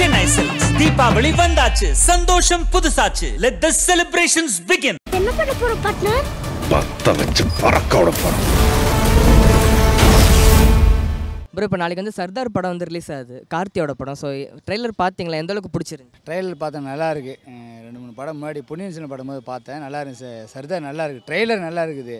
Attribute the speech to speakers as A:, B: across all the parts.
A: Chennai silks Deepavali வந்தாச்சு சந்தோஷம் புதுசாச்சு லெட் தி செலிப்ரேஷன்ஸ்
B: பிகின் என்ன பண்ண போறோம் பார்ட்னர் பத்த வச்சு பறக்க போறோம் ப்ரோ இப்போ நாளைக்கு வந்து சர்தார் படம் வந்து ரிலீஸ் ஆகுது கார்த்தியோட படம் ஸோ ட்ரெய்லர் பார்த்தீங்களா எந்த அளவுக்கு பிடிச்சிருந்து ட்ரெய்லர் பார்த்தேன் நல்லா இருக்கு ரெண்டு மூணு படம் முன்னாடி பொன்னியின் செல்வன் படம் போது
C: பார்த்தேன் நல்லா இருந்துச்சு சர்தார் நல்லா இருக்கு ட்ரெய்லர் நல்லா இருக்குது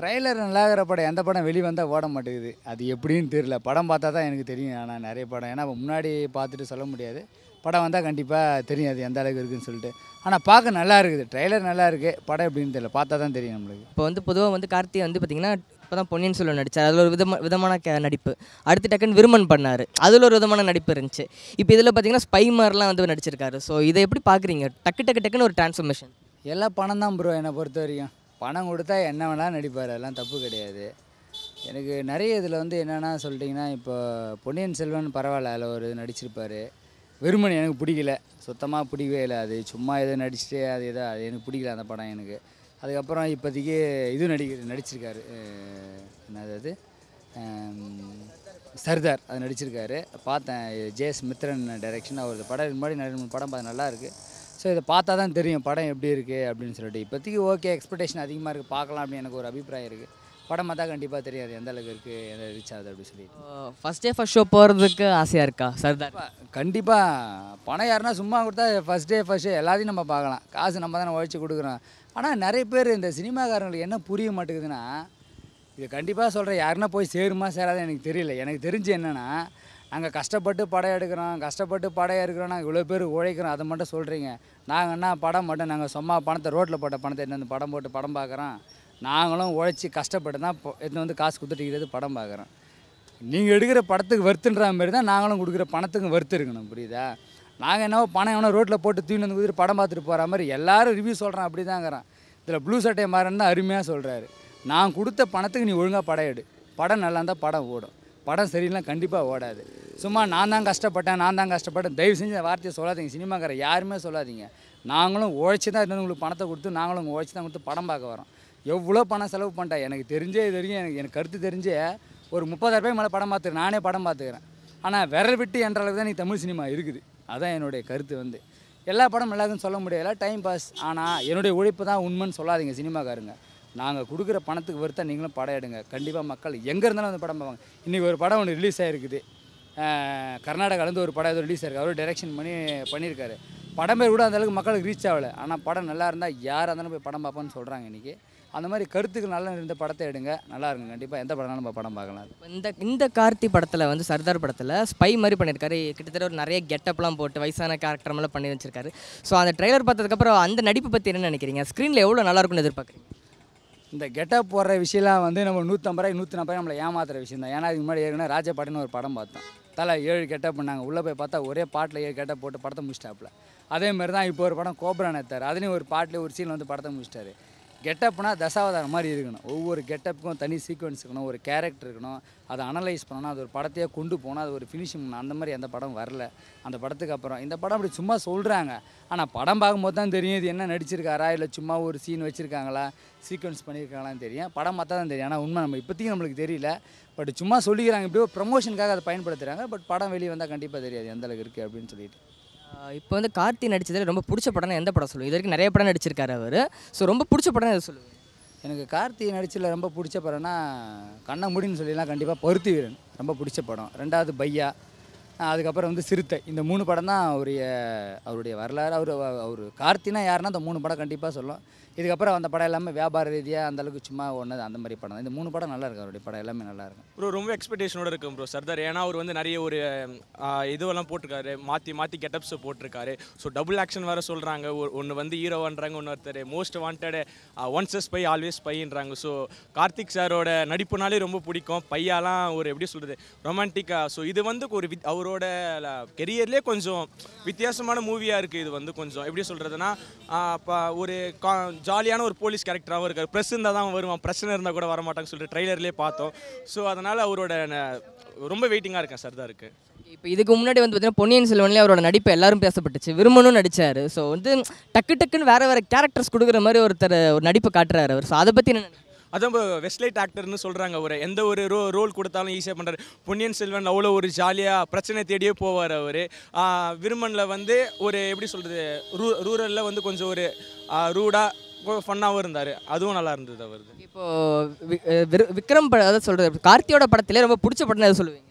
C: ட்ரெய்லர் நல்லாகிற படம் எந்த படம் வெளிவந்தால் ஓட மாட்டேங்குது அது எப்படின்னு தெரியல படம் பார்த்தா தான் எனக்கு தெரியும் ஆனால் நிறைய படம் ஏன்னா முன்னாடி பார்த்துட்டு சொல்ல முடியாது படம் வந்தால் கண்டிப்பாக தெரியும் அது எந்த அளவுக்கு இருக்குதுன்னு சொல்லிட்டு ஆனால் பார்க்க நல்லா இருக்குது ட்ரெய்லர் நல்லா
B: இருக்குது படம் எப்படின்னு தெரியல பார்த்தா தான் தெரியும் நம்மளுக்கு இப்போ வந்து பொதுவாக வந்து கார்த்தியை வந்து பார்த்திங்கன்னா இப்போ தான் பொன்னியின் செல்வன் நடித்தார் அதில் ஒரு விதமா விதமான கே நடிப்பு அடுத்து டக்குன்னு விருமன் பண்ணார் அதில் ஒரு விதமான நடிப்பு இருந்துச்சு இப்போ இதில் பார்த்தீங்கன்னா ஸ்பை மாதிரிலாம் வந்து நடிச்சிருக்காரு ஸோ இதை எப்படி பார்க்குறீங்க டக்கு டக்கு டக்குன்னு ஒரு டிரான்ஸ்ஃபர்மேஷன்
C: எல்லாம் பணம் தான் ப்ரோ என்னை பொறுத்த வரைக்கும் பணம் கொடுத்தா என்ன வேணாலும் நடிப்பார் அதெல்லாம் தப்பு கிடையாது எனக்கு நிறைய இதில் வந்து என்னென்னா சொல்லிட்டிங்கன்னா இப்போ பொன்னியின் செல்வன் பரவாயில்ல அதில் ஒரு நடிச்சிருப்பார் வெறுமனை எனக்கு பிடிக்கல சுத்தமாக பிடிக்கவே இல்லை அது சும்மா எதோ நடிச்சுட்டே அது எதோ அது எனக்கு பிடிக்கல அந்த படம் எனக்கு அதுக்கப்புறம் இப்போதைக்கு இது நடிக்க நடிச்சிருக்காரு என்னது அது சர்தார் அது நடிச்சிருக்காரு பார்த்தேன் ஜேஸ் மித்ரன் டைரக்ஷன் அவர் படம் முன்னாடி நிறைய படம் பார்த்து நல்லாயிருக்கு ஸோ இதை பார்த்தா தான் தெரியும் படம் எப்படி இருக்குது அப்படின்னு
B: சொல்லிட்டு இப்போதைக்கு
C: ஓகே எக்ஸ்பெக்டேஷன் அதிகமாக இருக்குது பார்க்கலாம் அப்படின்னு எனக்கு ஒரு அபிப்பிராயம் இருக்குது படம் பார்த்தா கண்டிப்பாக தெரியாது எந்த அளவுக்கு இருக்குது எந்த ரீச் ஆகுது அப்படின்னு சொல்லி
B: ஃபஸ்ட் டே ஃபஸ்ட் ஷோ போகிறதுக்கு ஆசையாக இருக்கா சார்
C: கண்டிப்பாக பணம் யாருன்னா சும்மா கொடுத்தா ஃபஸ்ட் டே ஃபஸ்ட் ஷோ எல்லாத்தையும் நம்ம பார்க்கலாம் காசு நம்ம தானே உழைச்சி கொடுக்குறோம் ஆனால் நிறைய பேர் இந்த சினிமாக்காரங்களுக்கு என்ன புரிய மாட்டேங்குதுன்னா இது கண்டிப்பாக சொல்கிறேன் யாருன்னா போய் சேருமா சேராதான் எனக்கு தெரியல எனக்கு தெரிஞ்சு என்னென்னா அங்கே கஷ்டப்பட்டு படம் எடுக்கிறோம் கஷ்டப்பட்டு படம் எடுக்கிறோம் நாங்கள் இவ்வளோ பேர் உழைக்கிறோம் அதை மட்டும் சொல்கிறீங்க நாங்கள் என்ன படம் மட்டும் நாங்கள் சும்மா பணத்தை ரோட்டில் போட்ட பணத்தை எடுத்து வந்து படம் போட்டு படம் பார்க்குறோம் நாங்களும் உழைச்சி கஷ்டப்பட்டு தான் எடுத்து வந்து காசு கொடுத்துட்டு படம் பார்க்குறோம் நீங்கள் எடுக்கிற படத்துக்கு வருத்துன்ற மாதிரி தான் நாங்களும் கொடுக்குற பணத்துக்கும் வருத்து இருக்கணும் புரியுதா நாங்கள் என்னவோ பணம் எவ்வளோ ரோட்டில் போட்டு தூக்கி வந்து கொடுத்துட்டு படம் பார்த்துட்டு போகிற மாதிரி எல்லோரும் ரிவ்யூ சொல்கிறான் அப்படி தாங்கிறான் இதில் ப்ளூ சட்டை மாறன்னு தான் அருமையாக சொல்கிறாரு நான் கொடுத்த பணத்துக்கு நீ ஒழுங்காக படம் எடு படம் நல்லா இருந்தால் படம் ஓடும் படம் சரியில்லாம் கண்டிப்பாக ஓடாது சும்மா நான் தான் கஷ்டப்பட்டேன் நான் தான் கஷ்டப்பட்டேன் தயவு செஞ்சு வார்த்தையை சொல்லாதீங்க சினிமாக்கார யாருமே சொல்லாதீங்க நாங்களும் உழைச்சி தான் இருந்தது உங்களுக்கு பணத்தை கொடுத்து நாங்களும் உழைச்சி தான் கொடுத்து படம் பார்க்க வரோம் எவ்வளோ பணம் செலவு பண்ணிட்டேன் எனக்கு தெரிஞ்சே இது வரைக்கும் எனக்கு எனக்கு கருத்து தெரிஞ்சே ஒரு முப்பதாயிரம் ரூபாய் மேலே படம் பார்த்துக்கிறேன் நானே படம் பார்த்துக்கிறேன் ஆனால் விரல் விட்டு என்ற அளவுக்கு தான் நீ தமிழ் சினிமா இருக்குது அதுதான் என்னுடைய கருத்து வந்து எல்லா படம் எல்லாருக்கும் சொல்ல முடியாது டைம் பாஸ் ஆனால் என்னுடைய உழைப்பு தான் உண்மைன்னு சொல்லாதீங்க சினிமாக்காரங்க நாங்கள் கொடுக்குற பணத்துக்கு வருத்தா நீங்களும் படம் எடுங்க கண்டிப்பாக மக்கள் எங்கே இருந்தாலும் அந்த படம் பார்ப்பாங்க இன்றைக்கி ஒரு படம் ஒன்று ரிலீஸ் ஆகிருக்குது கர்நாடகாலேருந்து ஒரு படம் எதுவும் ரிலீஸ் ஆயிருக்கு அவரும் டைரெக்ஷன் பண்ணி பண்ணியிருக்காரு படம் பேர் கூட அந்தளவுக்கு மக்களுக்கு ரீச் ஆகலை ஆனால் படம் நல்லா இருந்தால் யாராக இருந்தாலும் போய் படம் பார்ப்போன்னு சொல்கிறாங்க இன்றைக்கி அந்த மாதிரி கருத்துக்கள் நல்லா இருந்த படத்தை எடுங்க நல்லா இருக்கும் கண்டிப்பாக எந்த படம்னாலும் நம்ம படம் பார்க்கலாம்
B: இந்த இந்த கார்த்தி படத்தில் வந்து சர்தார் படத்தில் ஸ்பை மாதிரி பண்ணியிருக்காரு கிட்டத்தட்ட ஒரு நிறைய கெட்டப்லாம் போட்டு வயசான கேரக்டர் மேலே பண்ணி வச்சிருக்காரு ஸோ அந்த ட்ரெய்லர் பார்த்ததுக்கப்புறம் அந்த நடிப்பு பற்றி என்ன நினைக்கிறீங்க ஸ்க்ரீனில் எவ்வளோ நல்லாயிருக்குன்னு எதிர்பார்க்குறீங்க
C: இந்த கெட்டப் போடுற விஷயம்லாம் வந்து நம்ம நூற்றம்பது ரூபாய் நூற்றி நாற்பது நம்மளை ஏமாத்துற விஷயம் தான் ஏன்னா அதுக்கு முன்னாடி ஏற்கனவே ராஜபாட்டுன்னு ஒரு படம் பார்த்தோம் தலை ஏழு கெட்டப் பண்ணாங்க உள்ளே போய் பார்த்தா ஒரே பாட்டில் ஏழு கெட்டப் போட்டு படத்தை முடிச்சிட்டாப்புல அதேமாதிரி தான் இப்போ ஒரு படம் கோப்ரா நேத்தார் அதுலேயும் ஒரு பாட்டில் ஒரு சீன் வந்து படத்தை முடிச்சிட்டாரு கெட்டப்னா தசாவதாரம் மாதிரி இருக்கணும் ஒவ்வொரு கெட்டப்புக்கும் தனி சீக்வன்ஸ் இருக்கணும் ஒரு கேரக்டர் இருக்கணும் அதை அனலைஸ் பண்ணணும் அது ஒரு படத்தையே கொண்டு போனால் அது ஒரு ஃபினிஷிங் பண்ணணும் அந்த மாதிரி அந்த படம் வரல அந்த படத்துக்கு அப்புறம் இந்த படம் அப்படி சும்மா சொல்கிறாங்க ஆனால் படம் பார்க்கும்போது தான் தெரியும் இது என்ன நடிச்சிருக்காரா இல்லை சும்மா ஒரு சீன் வச்சுருக்காங்களா சீக்வன்ஸ் பண்ணியிருக்காங்களான்னு தெரியும் படம் பார்த்தா தான் தெரியும் ஆனால் உண்மை நம்ம இப்போத்தையும் நம்மளுக்கு தெரியல பட் சும்மா சொல்லிக்கிறாங்க இப்படியோ ப்ரமோஷனுக்காக அதை பயன்படுத்துகிறாங்க பட் படம் வெளியே வந்தால் கண்டிப்பாக தெரியாது எந்தளவுக்கு இருக்குது
B: அப்படின்னு சொல்லிட்டு இப்போ வந்து கார்த்தி நடித்ததில் ரொம்ப பிடிச்ச படம் எந்த படம் சொல்லுவோம் இது வரைக்கும் நிறைய படம் நடிச்சிருக்காரு அவர் ஸோ ரொம்ப பிடிச்ச படம் எதை சொல்லுவேன்
C: எனக்கு கார்த்தி நடிச்சதில் ரொம்ப பிடிச்ச படம்னா கண்ணமுடின்னு சொல்லிலாம் கண்டிப்பாக பருத்தி வீரன் ரொம்ப பிடிச்ச படம் ரெண்டாவது பையா அதுக்கப்புறம் வந்து சிறுத்தை இந்த மூணு படம் தான் அவருடைய அவருடைய வரலாறு அவர் அவர் கார்த்தினா யாருன்னா அந்த மூணு படம் கண்டிப்பாக சொல்லும் இதுக்கப்புறம் அந்த படம் எல்லாமே வியாபார ரீதியாக அந்தளவுக்கு சும்மா ஒன்று அந்த மாதிரி படம் இந்த மூணு படம் நல்லா அவருடைய படம் எல்லாமே நல்லா இருக்கும்
A: ப்ரோ ரொம்ப எக்ஸ்பெக்டேஷனோட இருக்கும் ப்ரோ சர்தார் ஏன்னா அவர் வந்து நிறைய ஒரு இதுவெல்லாம் போட்டிருக்காரு மாற்றி மாற்றி கெட்டப்ஸ் போட்டிருக்காரு ஸோ டபுள் ஆக்ஷன் வேறு சொல்கிறாங்க ஒரு ஒன்று வந்து ஹீரோவான்றாங்க ஒன்று ஒருத்தர் most wanted once as by always பைன்றாங்க ஸோ கார்த்திக் சாரோட நடிப்புனாலே ரொம்ப பிடிக்கும் பையாலாம் ஒரு எப்படி சொல்கிறது ரொமான்டிக்காக ஸோ இது வந்து ஒரு அவர் அவரோட கெரியர்லேயே கொஞ்சம் வித்தியாசமான மூவியாக இருக்குது இது வந்து கொஞ்சம் எப்படி சொல்கிறதுனா இப்போ ஒரு கா ஜாலியான ஒரு போலீஸ் கேரக்டராகவும் இருக்கார் ப்ரெஸ் இருந்தால் தான் வருவான் பிரச்சனை இருந்தால் கூட வரமாட்டாங்கன்னு சொல்லிட்டு ட்ரெய்லர்லேயே பார்த்தோம் ஸோ அதனால் அவரோட ரொம்ப வெயிட்டிங்காக இருக்கேன் சார் தான் இருக்குது
B: இப்போ இதுக்கு முன்னாடி வந்து பார்த்தீங்கன்னா பொன்னியின் செல்வன்லேயே அவரோட நடிப்பு எல்லாரும் பேசப்பட்டுச்சு விரும்பணும் நடித்தார் ஸோ வந்து டக்கு டக்குன்னு வேறு வேறு கேரக்டர்ஸ் கொடுக்குற மாதிரி ஒருத்தர் ஒரு நடிப்பை காட்டுறாரு அவர் ஸோ அதை பற்றி என்ன
A: அதான் இப்போ வெஸ்ட்லைட் ஆக்டர்னு சொல்கிறாங்க அவர் எந்த ஒரு ரோ ரோல் கொடுத்தாலும் ஈஸியாக பண்ணுறாரு பொன்னியின் செல்வன் அவ்வளோ ஒரு ஜாலியாக பிரச்சனை தேடியே போவார் அவர் விருமனில் வந்து ஒரு எப்படி சொல்கிறது ரூ ரூரலில் வந்து கொஞ்சம் ஒரு ரூடாக ஃபன்னாகவும் இருந்தார் அதுவும் நல்லா இருந்தது அவர்
B: இப்போது விக்ரம் படம் அதான் சொல்கிறது கார்த்தியோட படத்திலே ரொம்ப பிடிச்ச படம் எதை சொல்லுவீங்க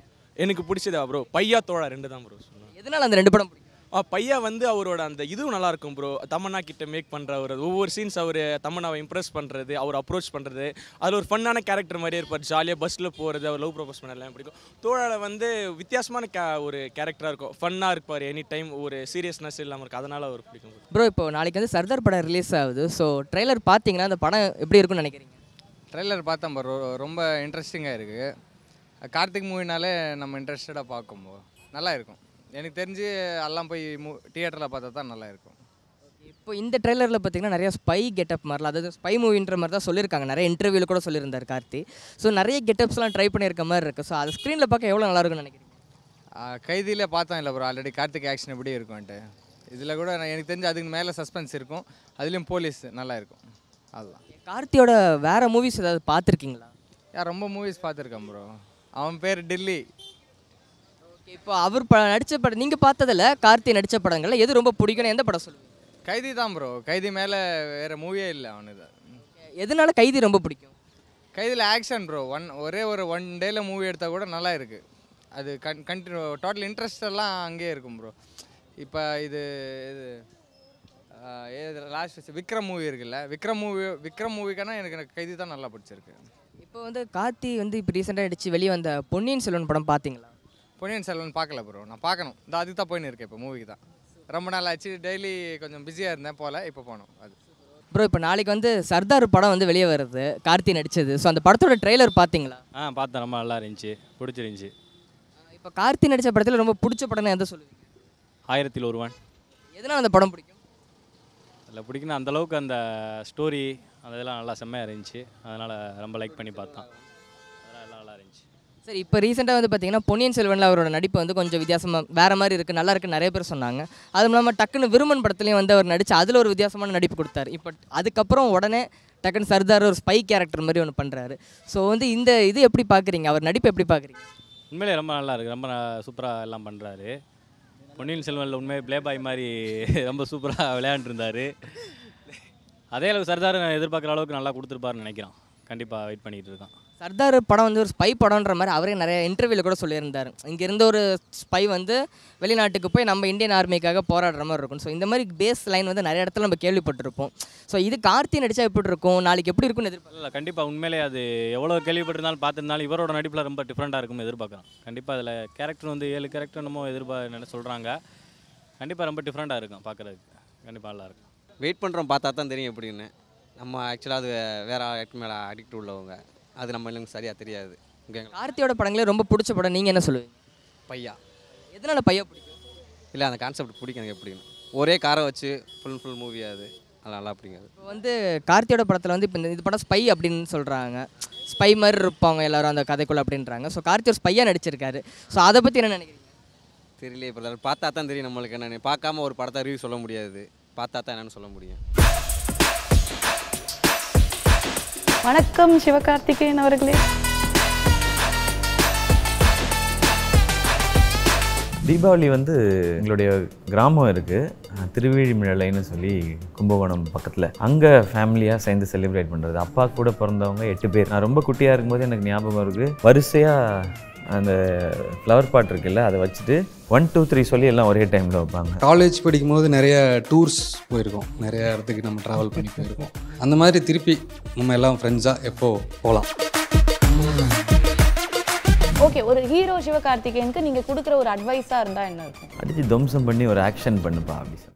A: எனக்கு பிடிச்சதா ப்ரோ பையா தோழா ரெண்டு தான் ப்ரோ
B: எதனால் அந்த ரெண்டு படம் பிடிக்கும்
A: பையா வந்து அவரோட அந்த இதுவும் நல்லாயிருக்கும் ப்ரோ தமன்னா கிட்ட மேக் பண்ணுற அவர் ஒவ்வொரு சீன்ஸ் அவர் தமன்னாவை இம்ப்ரெஸ் பண்ணுறது அவர் அப்ரோச் பண்ணுறது அதில் ஒரு ஃபன்னான கேரக்டர் மாதிரியே இருப்பார் ஜாலியாக பஸ்ஸில் போகிறது அவர் லவ் ப்ரப்போஸ் பண்ணலாம் பிடிக்கும் தோழால் வந்து வித்தியாசமான கே ஒரு கேரக்டராக இருக்கும் ஃபன்னாக இருப்பார் எனி டைம் ஒரு சீரியஸ்னஸ் இல்லாமல் இருக்கும் அதனால் அவர் பிடிக்கும்
B: ப்ரோ இப்போ நாளைக்கு வந்து சர்தார் படம் ரிலீஸ் ஆகுது ஸோ ட்ரெய்லர் பார்த்தீங்கன்னா அந்த படம் எப்படி இருக்கும்னு நினைக்கிறீங்க
D: ட்ரெய்லர் பார்த்தேன் ப்ரோ ரொம்ப இன்ட்ரெஸ்டிங்காக இருக்குது கார்த்திக் மூவினாலே நம்ம இன்ட்ரெஸ்டடாக பார்க்கும்போது நல்லா இருக்கும் எனக்கு தெரிஞ்சு எல்லாம் போய் மூ தியேட்டரில் பார்த்தா தான் நல்லா இருக்கும்
B: இப்போ இந்த ட்ரெய்லரில் பார்த்தீங்கன்னா நிறையா ஸ்பை கெட்டப் மாதிரிலாம் அதாவது ஸ்பை மூவின்ற மாதிரி தான் சொல்லியிருக்காங்க நிறைய இன்டர்வியூவில் கூட சொல்லியிருந்தார் கார்த்தி ஸோ நிறைய கெட்டப்ஸ்லாம் ட்ரை பண்ணியிருக்க மாதிரி இருக்குது ஸோ அது ஸ்க்ரீனில் பார்க்க எவ்வளோ நல்லா இருக்கும்னு நினைக்கிறேன் கைதியில் பார்த்தோம் இல்லை ப்ரோ ஆல்ரெடி கார்த்திக்
D: ஆக்ஷன் எப்படி இருக்கும்ன்ட்டு இதில் கூட எனக்கு தெரிஞ்சு அதுக்கு மேலே சஸ்பென்ஸ் இருக்கும் அதுலேயும் போலீஸ் நல்லா இருக்கும் அதுதான்
B: கார்த்தியோட வேறு மூவிஸ் ஏதாவது பார்த்துருக்கீங்களா
D: யார் ரொம்ப மூவிஸ் பார்த்துருக்கேன் ப்ரோ அவன் பேர் டில்லி இப்போ
B: அவர் ப நடித்த படம் நீங்கள் பார்த்ததில் கார்த்தி நடித்த படங்கள்ல எது ரொம்ப பிடிக்கும்னு எந்த படம் சொல்லுங்கள்
D: கைதி தான் ப்ரோ கைதி மேலே வேறு மூவியே இல்லை அவனுக்கு
B: எதனால கைதி ரொம்ப பிடிக்கும்
D: கைதியில் ஆக்ஷன் ப்ரோ ஒன் ஒரே ஒரு ஒன் டேயில் மூவி எடுத்தால் கூட நல்லா இருக்குது அது கன் கண்டினியூ டோட்டல் இன்ட்ரெஸ்ட் எல்லாம் அங்கேயே இருக்கும் ப்ரோ இப்போ இது இது ஏது லாஸ்ட் விக்ரம் மூவி இருக்குல்ல விக்ரம் மூவி விக்ரம் மூவிக்கான எனக்கு கைதி தான் நல்லா பிடிச்சிருக்கு
B: இப்போ வந்து கார்த்தி வந்து இப்போ ரீசெண்டாக அடித்து வெளியே வந்த பொன்னியின் செல்வன் படம் பார்த்தீங்களா
D: பொன்னியின் செல்வன் பார்க்கல ப்ரோ நான் பார்க்கணும் இந்த அதுக்கு தான் போயின்னு இருக்கேன் இப்போ மூவிக்கு தான் ரொம்ப நாள் ஆச்சு டெய்லி கொஞ்சம் பிஸியாக இருந்தேன் போல் இப்போ போனோம் அது
B: ப்ரோ இப்போ நாளைக்கு வந்து சர்தார் படம் வந்து வெளியே வருது கார்த்தி நடித்தது ஸோ அந்த படத்தோட ட்ரெய்லர் பார்த்தீங்களா
E: ஆ பார்த்தேன் ரொம்ப நல்லா இருந்துச்சு பிடிச்சிருந்துச்சி
B: இப்போ கார்த்தி நடித்த படத்தில் ரொம்ப பிடிச்ச படம்னு எந்த சொல்லுவீங்க ஆயிரத்தில் ஒருவன் எதனால் அந்த படம் பிடிக்கும்
E: அதில் பிடிக்குன்னா அந்தளவுக்கு அந்த ஸ்டோரி அந்த இதெல்லாம் நல்லா செம்மையாக இருந்துச்சு அதனால் ரொம்ப லைக் பண்ணி பார்த்தான்
B: சார் இப்போ ரீசெண்டாக வந்து பார்த்தீங்கன்னா பொன்னியின் செல்வனில் அவரோட நடிப்பு வந்து கொஞ்சம் வித்தியாசமாக வேறு மாதிரி இருக்குது நல்லா இருக்குது நிறைய பேர் சொன்னாங்க அதுவும் இல்லாமல் டக்குன்னு விருமன் படத்துலேயும் வந்து அவர் நடித்து அதில் ஒரு வித்தியாசமான நடிப்பு கொடுத்தாரு இப்போ அதுக்கப்புறம் உடனே டக்குன்னு சர்தார் ஒரு ஸ்பை கேரக்டர் மாதிரி ஒன்று பண்ணுறாரு ஸோ வந்து இந்த இது எப்படி பார்க்குறீங்க அவர் நடிப்பு எப்படி பார்க்குறீங்க
E: உண்மையிலே ரொம்ப நல்லா இருக்குது ரொம்ப சூப்பராக எல்லாம் பண்ணுறாரு பொன்னியின் செல்வனில் உண்மையை பிளே பாய் மாதிரி ரொம்ப சூப்பராக விளையாண்டுருந்தார் அதே அளவுக்கு சர்தார் எதிர்பார்க்குற அளவுக்கு நல்லா கொடுத்துருப்பாருன்னு நினைக்கிறான் கண்டிப்பாக வெயிட் பண்ணிகிட்டு இருக்கான்
B: சர்தார் படம் வந்து ஒரு ஸ்பை படம்ன்ற மாதிரி அவரே நிறைய இன்டர்வியூவில் கூட சொல்லியிருந்தார் இங்கே இருந்த ஒரு ஸ்பை வந்து வெளிநாட்டுக்கு போய் நம்ம இந்தியன் ஆர்மிக்காக போராடுற மாதிரி இருக்கும் ஸோ இந்த மாதிரி பேஸ் லைன் வந்து நிறைய இடத்துல நம்ம கேள்விப்பட்டிருப்போம் ஸோ இது கார்த்தி நடித்தா எப்படி இருக்கும் நாளைக்கு எப்படி இருக்கும்னு
E: எதிர்பார்க்கலாம் கண்டிப்பாக உண்மையிலே அது எவ்வளோ கேள்விப்பட்டிருந்தாலும் பார்த்துருந்தாலும் இவரோட நடிப்பில் ரொம்ப டிஃப்ரெண்ட்டாக இருக்கும் எதிர்பார்க்கலாம் கண்டிப்பாக அதில் கேரக்டர் வந்து ஏழு கேரக்டர் நம்ம எதிர்பார்க்க சொல்கிறாங்க கண்டிப்பாக ரொம்ப டிஃப்ரெண்ட்டாக இருக்கும் பார்க்குறதுக்கு கண்டிப்பாக நல்லாயிருக்கும் வெயிட் பண்ணுறோம் பார்த்தா தான் தெரியும் எப்படின்னு நம்ம ஆக்சுவலாக அது வேறு ஆக்ட் மேலே அடிக்ட் உள்ளவங்க அது நம்ம இல்லைங்க சரியாக தெரியாது ஓகேங்களா
B: கார்த்தியோட படங்களே ரொம்ப பிடிச்ச படம் நீங்கள் என்ன சொல்லுவீங்க பையா எதனால் பையா பிடிக்கும்
E: இல்லை அந்த கான்செப்ட் பிடிக்கும் எனக்கு எப்படின்னு ஒரே காரை வச்சு ஃபுல் அண்ட் ஃபுல் மூவி அது நல்லா பிடிக்காது இப்போ வந்து
B: கார்த்தியோட படத்தில் வந்து இப்போ இந்த படம் ஸ்பை அப்படின்னு சொல்கிறாங்க ஸ்பை மாதிரி இருப்பாங்க எல்லாரும் அந்த கதைக்குள்ளே அப்படின்றாங்க ஸோ கார்த்தி ஒரு ஸ்பையாக நடிச்சிருக்காரு ஸோ அதை பற்றி என்ன நினைக்கிறீங்க
E: தெரியல இப்போ பார்த்தா தான் தெரியும் நம்மளுக்கு என்னென்னு பார்க்காம ஒரு படத்தை ரிவ்யூ சொல்ல முடியாது பார்த்தா தான் என்னென்னு சொல்ல முடியும் வணக்கம் சிவகார்த்திகேயன் அவர்களே தீபாவளி வந்து எங்களுடைய கிராமம் இருக்குது திருவிழிமிழலைன்னு சொல்லி கும்பகோணம் பக்கத்தில் அங்கே ஃபேமிலியாக சேர்ந்து செலிப்ரேட் பண்ணுறது அப்பா கூட பிறந்தவங்க எட்டு பேர் நான் ரொம்ப குட்டியாக இருக்கும்போது எனக்கு ஞாபகம் இருக்குது வரிசையாக அந்த ஃப்ளவர் பாட் இருக்குல்ல அதை வச்சுட்டு ஒன் டூ த்ரீ சொல்லி எல்லாம் ஒரே டைமில் வைப்பாங்க
D: காலேஜ் படிக்கும் போது நிறைய டூர்ஸ் போயிருக்கோம் நிறைய இடத்துக்கு நம்ம ட்ராவல் பண்ணி போயிருக்கோம் அந்த மாதிரி திருப்பி நம்ம எல்லாம் ஃப்ரெண்ட்ஸாக எப்போது போகலாம்
E: ஓகே ஒரு ஹீரோ சிவகார்த்திகேயனுக்கு நீங்கள் கொடுக்குற ஒரு அட்வைஸாக இருந்தால் என்ன இருக்கும் அடிச்சு தம்சம் பண்ணி ஒரு ஆக்ஷன் பண்ணுப்பா அப்படி